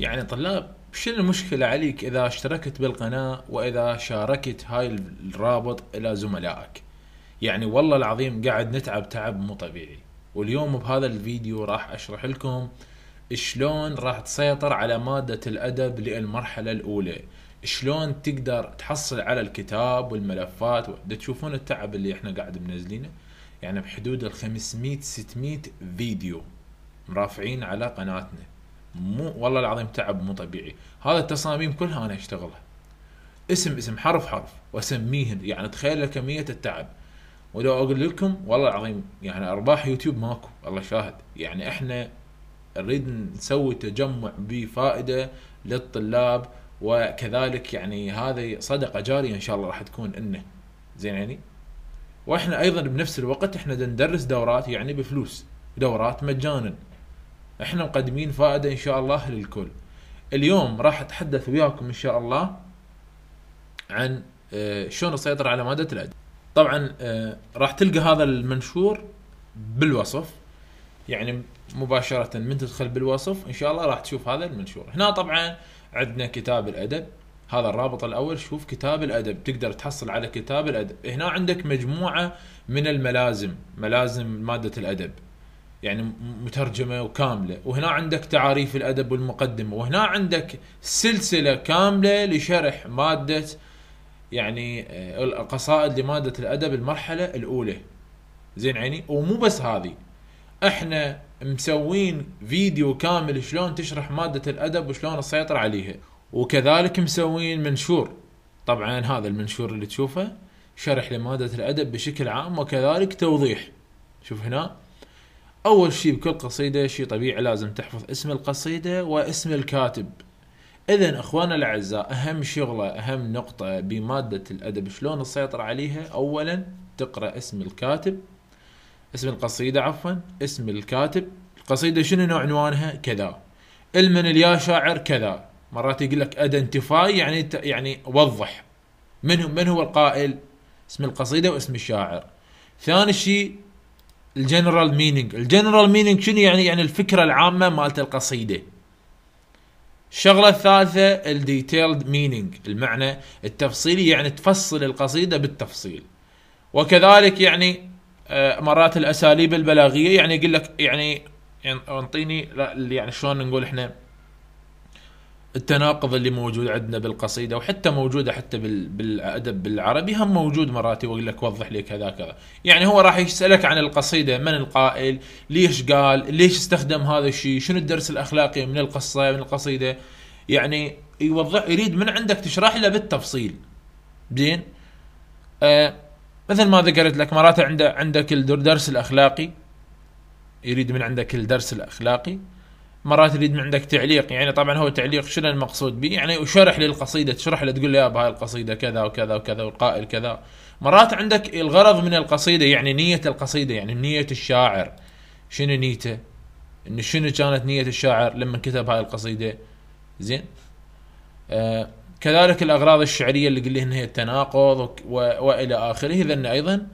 يعني طلاب شنو المشكلة عليك إذا اشتركت بالقناة وإذا شاركت هاي الرابط إلى زملائك يعني والله العظيم قاعد نتعب تعب مو طبيعي واليوم بهذا الفيديو راح أشرح لكم شلون راح تسيطر على مادة الأدب للمرحلة الأولى شلون تقدر تحصل على الكتاب والملفات ده تشوفون التعب اللي احنا قاعد منزلينه يعني بحدود ال 500 600 فيديو مرافعين على قناتنا مو والله العظيم تعب مو طبيعي هذا التصاميم كلها انا اشتغلها اسم اسم حرف حرف واسميهن يعني تخيل كميه التعب ولو اقول لكم والله العظيم يعني ارباح يوتيوب ماكو الله شاهد يعني احنا نريد نسوي تجمع بفائده للطلاب وكذلك يعني هذه صدقه جاريه ان شاء الله راح تكون انه زين يعني واحنا ايضا بنفس الوقت احنا ندرس دورات يعني بفلوس دورات مجانا احنا مقدمين فائده ان شاء الله للكل اليوم راح اتحدث وياكم ان شاء الله عن آه، شلون نسيطر على ماده الادب طبعا آه، راح تلقى هذا المنشور بالوصف يعني مباشره من تدخل بالوصف ان شاء الله راح تشوف هذا المنشور هنا طبعا عندنا كتاب الادب هذا الرابط الاول شوف كتاب الادب تقدر تحصل على كتاب الادب هنا عندك مجموعه من الملازم ملازم ماده الادب يعني مترجمه وكامله وهنا عندك تعاريف الادب والمقدمه وهنا عندك سلسله كامله لشرح ماده يعني آه، القصائد لماده الادب المرحله الاولى زين عيني ومو بس هذه احنا مسوين فيديو كامل شلون تشرح ماده الادب وشلون تسيطر عليها وكذلك مسوين منشور طبعا هذا المنشور اللي تشوفه شرح لماده الادب بشكل عام وكذلك توضيح شوف هنا اول شيء بكل قصيده شيء طبيعي لازم تحفظ اسم القصيده واسم الكاتب اذا اخوانا الاعزاء اهم شغله اهم نقطه بماده الادب شلون نسيطر عليها اولا تقرا اسم الكاتب اسم القصيده عفوا اسم الكاتب القصيده شنو عنوانها كذا المن اليا شاعر كذا مرات يقول لك ادنتيفاي يعني يعني وضح من من هو القائل اسم القصيده واسم الشاعر ثاني شيء الجنرال مينينج الجنرال مينينج شنو يعني يعني الفكره العامه مالت القصيده الشغله الثالثه الديتيلد مينينج المعنى التفصيلي يعني تفصل القصيده بالتفصيل وكذلك يعني آه، مرات الاساليب البلاغيه يعني يقول لك يعني, يعني انطيني يعني شلون نقول احنا التناقض اللي موجود عندنا بالقصيده وحتى موجوده حتى بالادب بالعربي هم موجود مرات يقول لك وضح لي كذا كذا يعني هو راح يسالك عن القصيده من القائل ليش قال ليش استخدم هذا الشيء شنو الدرس الاخلاقي من القصه من القصيده يعني يوضح يريد من عندك تشرح له بالتفصيل زين آه مثل ما ذكرت لك مرات عندك الدرس الاخلاقي يريد من عندك الدرس الاخلاقي مرات يريد من عندك تعليق يعني طبعا هو تعليق شنو المقصود به يعني وشرح للقصيده تشرح له تقول له يا بهاي القصيده كذا وكذا وكذا والقائل كذا مرات عندك الغرض من القصيده يعني نيه القصيده يعني نيه الشاعر شنو نيته ان شنو كانت نيه الشاعر لما كتب هاي القصيده زين آه كذلك الاغراض الشعريه اللي قلنا هي التناقض والى اخره اذا ايضا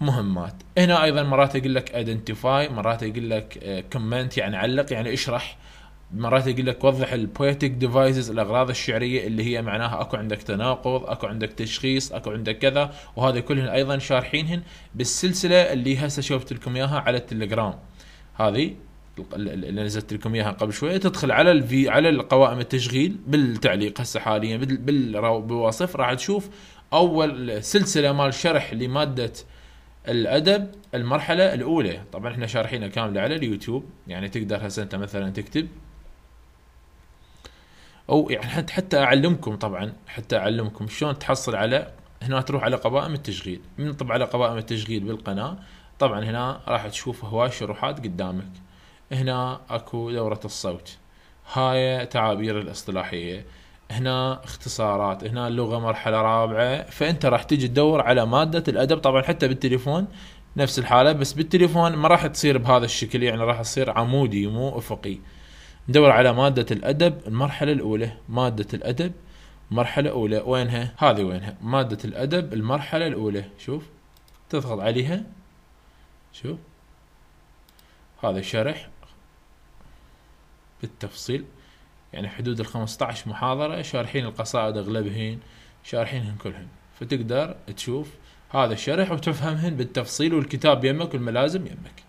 مهمات هنا ايضا مرات يقول لك ايدنتيفاي مرات يقول لك كومنت آه، يعني علق يعني اشرح مرات يقول لك وضح البويتك ديفايسز الاغراض الشعريه اللي هي معناها اكو عندك تناقض اكو عندك تشخيص اكو عندك كذا وهذا كلهن ايضا شارحينهن بالسلسله اللي هسه شفت لكم اياها على التليجرام هذه اللي نزلت لكم اياها قبل شويه تدخل على الفي على القوائم التشغيل بالتعليق هسه حاليا بالوصف راح تشوف اول سلسله مال شرح لماده الادب المرحله الاولى طبعا احنا شارحينها كامله على اليوتيوب يعني تقدر هسه انت مثلا تكتب او يعني حتى اعلمكم طبعا حتى اعلمكم شلون تحصل على هنا تروح على قوائم التشغيل من طبعا على قوائم التشغيل بالقناه طبعا هنا راح تشوف هواي شروحات قدامك هنا اكو دورة الصوت هاي تعابير الاصطلاحية هنا اختصارات هنا اللغه مرحله رابعه فانت راح تجي تدور على ماده الادب طبعا حتى بالتليفون نفس الحاله بس بالتليفون ما راح تصير بهذا الشكل يعني راح تصير عمودي مو افقي ندور على ماده الادب المرحله الاولى ماده الادب مرحله اولى وينها هذه وينها ماده الادب المرحله الاولى شوف تضغط عليها شوف هذا شرح بالتفصيل يعني حدود ال 15 محاضرة شارحين القصائد اغلبهن شارحينهن كلهن فتقدر تشوف هذا الشرح وتفهمهن بالتفصيل والكتاب يمك والملازم يمك